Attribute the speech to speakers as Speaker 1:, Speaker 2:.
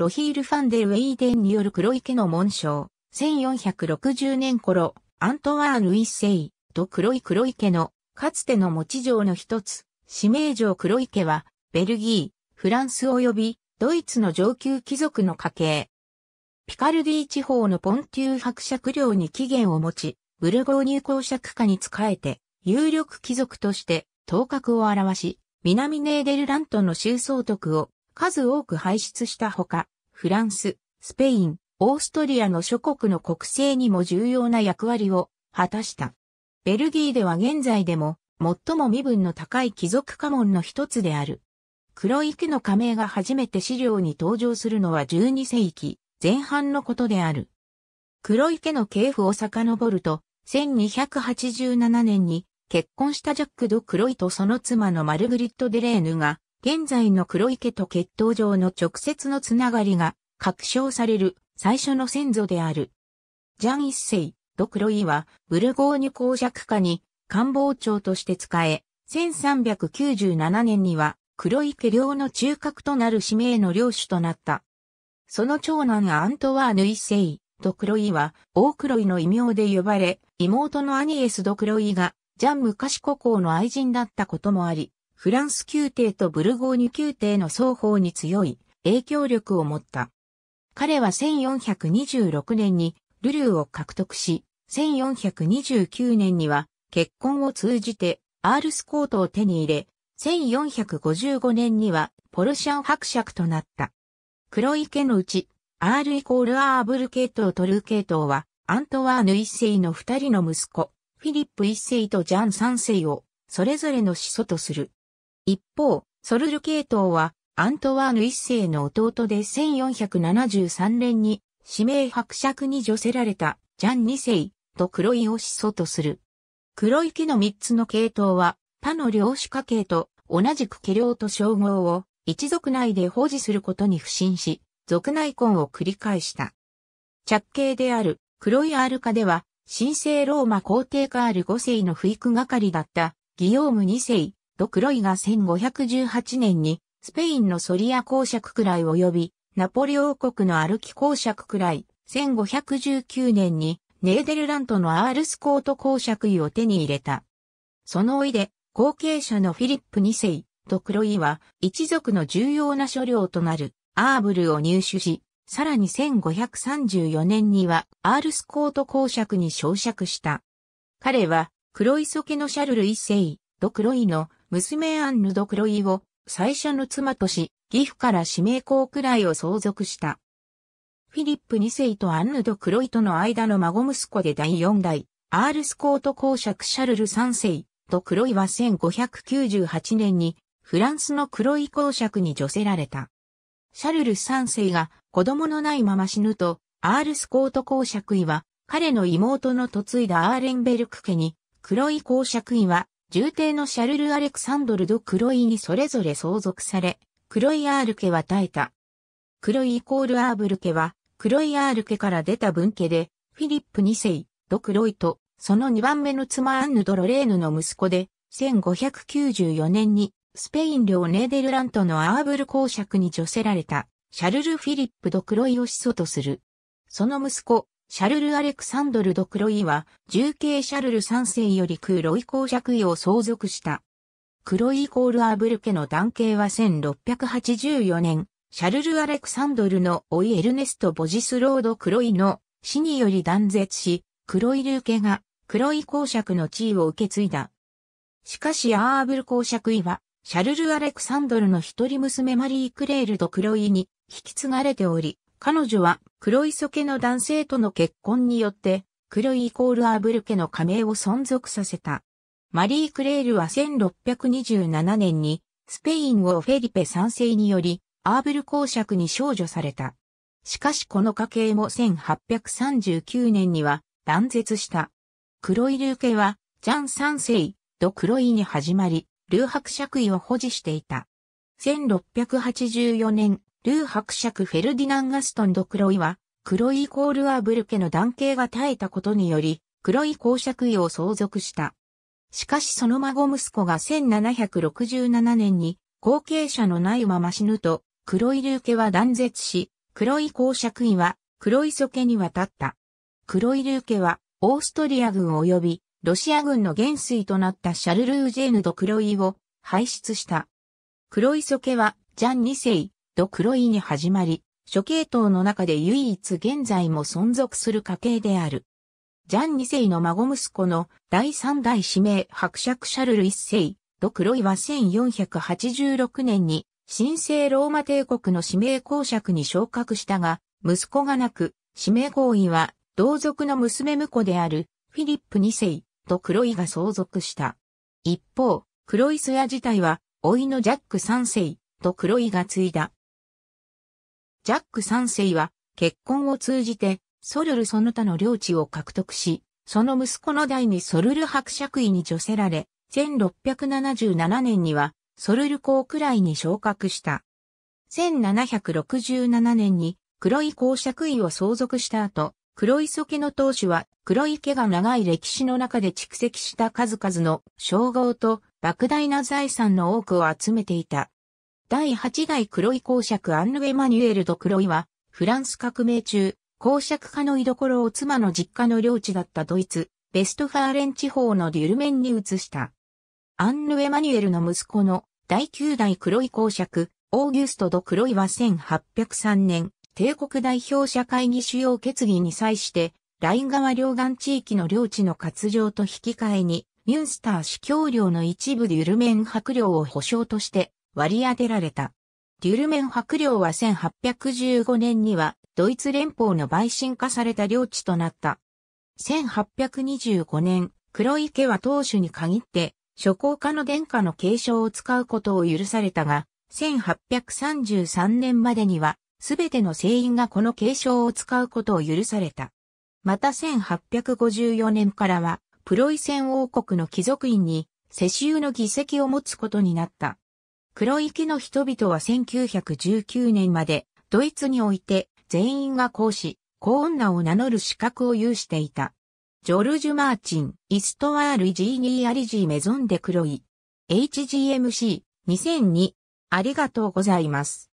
Speaker 1: ロヒール・ファンデウェイデンによる黒池の紋章、1460年頃、アントワーヌ一世と黒い黒池の、かつての持ち城の一つ、指名城黒池は、ベルギー、フランス及び、ドイツの上級貴族の家系。ピカルディ地方のポンテュー伯爵領に起源を持ち、ブルゴーニュ公爵下に仕えて、有力貴族として、頭角を現し、南ネーデルラントの州総督を数多く排出したほか、フランス、スペイン、オーストリアの諸国の国政にも重要な役割を果たした。ベルギーでは現在でも最も身分の高い貴族家紋の一つである。黒池の加盟が初めて資料に登場するのは12世紀前半のことである。黒池の系譜を遡ると、1287年に結婚したジャック・ド・クロイとその妻のマルグリット・デレーヌが現在の黒池と血統上の直接のつながりが確証される最初の先祖である。ジャン一世、ドクロイは、ブルゴーニュ公爵下に官房長として使え、1397年には黒池領の中核となる使命の領主となった。その長男アントワーヌ一世、ドクロイは、大黒イの異名で呼ばれ、妹のアニエス・ドクロイが、ジャンム・カシコ公の愛人だったこともあり、フランス宮廷とブルゴーニュ宮廷の双方に強い影響力を持った。彼は1426年にルルーを獲得し、1429年には結婚を通じてアールスコートを手に入れ、1455年にはポルシャン伯爵となった。黒いのうち、アールイコールアーブル系統とルー系統は、アントワーヌ一世の二人の息子、フィリップ一世とジャン三世を、それぞれの始祖とする。一方、ソルジュ系統は、アントワーヌ一世の弟で1473年に、指名伯爵に除せられた、ジャン二世と黒いを始祖とする。黒い木の三つの系統は、他の領主家系と同じく家領と称号を一族内で保持することに不信し、族内婚を繰り返した。着系である黒いアルカでは、神聖ローマ皇帝カール5世の不育係だったギオーム2世ドクロイが1518年にスペインのソリア公爵くらい及びナポリ王国の歩き公爵くらい1519年にネーデルラントのアールスコート公爵位を手に入れた。そのおいで後継者のフィリップ2世ドクロイは一族の重要な所領となるアーブルを入手し、さらに1534年にはアールスコート公爵に昇爵した。彼は黒磯家のシャルル一世、ドクロイの娘アンヌ・ド・クロイを最初の妻とし、義父から指名校くらいを相続した。フィリップ2世とアンヌ・ド・クロイとの間の孫息子で第4代、アールスコート公爵シャルル3世、ド・クロイは1598年に、フランスのクロイ公爵に除せられた。シャルル3世が子供のないまま死ぬと、アールスコート公爵位は、彼の妹の嫁いだアーレンベルク家に、クロイ公爵位は重帝のシャルル・アレクサンドル・ド・クロイにそれぞれ相続され、クロイアール家は耐えた。クロイイコール・アーブル家は、クロイアール家から出た分家で、フィリップ2世、ド・クロイと、その2番目の妻アンヌ・ドロレーヌの息子で、1594年に、スペイン領ネーデルラントのアーブル公爵に除せられた、シャルル・フィリップ・ド・クロイを始祖とする。その息子、シャルル・アレクサンドル・ドクロイは、重慶シャルル3世よりクロイ公爵位を相続した。クロイイコール・アーブル家の男系は1684年、シャルル・アレクサンドルの老いエルネスト・ボジスロード・クロイの死により断絶し、クロイルー家がクロイ公爵の地位を受け継いだ。しかしアーブル公爵位は、シャルル・アレクサンドルの一人娘マリー・クレール・ド・クロイに引き継がれており、彼女は黒磯家の男性との結婚によって、黒イコールアーブル家の加盟を存続させた。マリー・クレールは1627年に、スペイン王フェリペ3世により、アーブル公爵に少女された。しかしこの家系も1839年には断絶した。黒いルー家は、ジャン3世、と黒いに始まり、ルー伯爵位を保持していた。1684年、ルー伯爵フェルディナン・ガストン・ド・クロイは、クロイイコール・アーブル家の男系が耐えたことにより、クロイ公爵位を相続した。しかしその孫息子が1767年に後継者のないまま死ぬと、クロイルー家は断絶し、クロイ公爵位はクロイソ家に渡った。クロイルー家はオーストリア軍及びロシア軍の元帥となったシャルル・ージェーヌ・ド・クロイを輩出した。クロイソ家はジャン2世、ドクロイに始まり、諸系統の中で唯一現在も存続する家系である。ジャン2世の孫息子の第3代指名伯爵シャルル1世、ドクロイは1486年に神聖ローマ帝国の指名公爵に昇格したが、息子がなく、指名合意は同族の娘婿であるフィリップ2世、ドクロイが相続した。一方、クロイスヤ自体は、老いのジャック3世、ドクロイが継いだ。ジャック三世は結婚を通じてソルルその他の領地を獲得し、その息子の代にソルル伯爵位に除せられ、1677年にはソルル公くらいに昇格した。1767年に黒い公爵位を相続した後、黒い素家の当主は黒い家が長い歴史の中で蓄積した数々の称号と莫大な財産の多くを集めていた第8代黒井公爵アンヌ・エマニュエル・ド・クロイは、フランス革命中、公爵家の居所を妻の実家の領地だったドイツ、ベストファーレン地方のデュルメンに移した。アンヌ・エマニュエルの息子の第9代黒井公爵、オーギュスト・ド・クロイは1803年、帝国代表者会議主要決議に際して、ライン川両岸地域の領地の割譲と引き換えに、ミュンスター主教領の一部デュルメン白領を保障として、割り当てられた。デュルメン伯領は1815年にはドイツ連邦の陪審化された領地となった。1825年、黒池は当主に限って諸公家の殿下の継承を使うことを許されたが、1833年までにはすべての聖員がこの継承を使うことを許された。また1854年からは、プロイセン王国の貴族院に世襲の議席を持つことになった。黒域の人々は1919年までドイツにおいて全員が講師、講女を名乗る資格を有していた。ジョルジュ・マーチン、イストワール・ジーニー・アリジー・メゾン・デ・クロイ。HGMC2002 ありがとうございます。